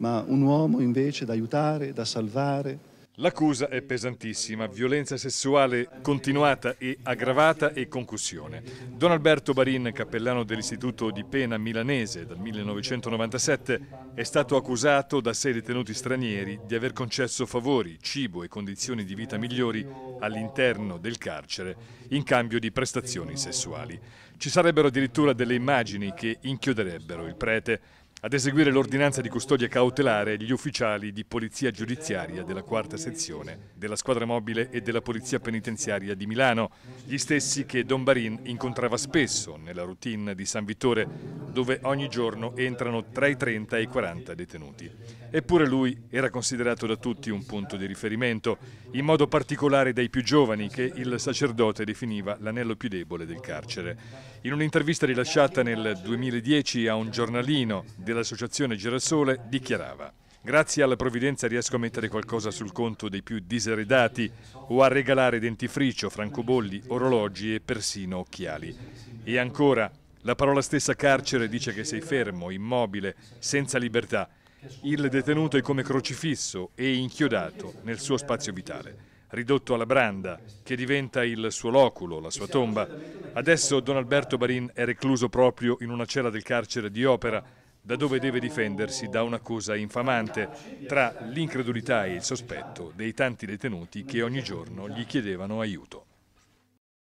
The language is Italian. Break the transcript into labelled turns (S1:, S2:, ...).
S1: ma un uomo invece da aiutare, da salvare. L'accusa è pesantissima, violenza sessuale continuata e aggravata e concussione. Don Alberto Barin, cappellano dell'Istituto di Pena milanese dal 1997, è stato accusato da sei detenuti stranieri di aver concesso favori, cibo e condizioni di vita migliori all'interno del carcere in cambio di prestazioni sessuali. Ci sarebbero addirittura delle immagini che inchioderebbero il prete ad eseguire l'ordinanza di custodia cautelare gli ufficiali di polizia giudiziaria della quarta sezione, della squadra mobile e della polizia penitenziaria di Milano, gli stessi che Don Barin incontrava spesso nella routine di San Vittore dove ogni giorno entrano tra i 30 e i 40 detenuti. Eppure lui era considerato da tutti un punto di riferimento, in modo particolare dai più giovani che il sacerdote definiva l'anello più debole del carcere. In un'intervista rilasciata nel 2010 a un giornalino dell'associazione Girasole dichiarava Grazie alla provvidenza riesco a mettere qualcosa sul conto dei più diseredati o a regalare dentifricio, francobolli, orologi e persino occhiali. E ancora, la parola stessa carcere dice che sei fermo, immobile, senza libertà. Il detenuto è come crocifisso e inchiodato nel suo spazio vitale, ridotto alla branda, che diventa il suo loculo, la sua tomba. Adesso Don Alberto Barin è recluso proprio in una cella del carcere di Opera, da dove deve difendersi da un'accusa infamante, tra l'incredulità e il sospetto dei tanti detenuti che ogni giorno gli chiedevano aiuto.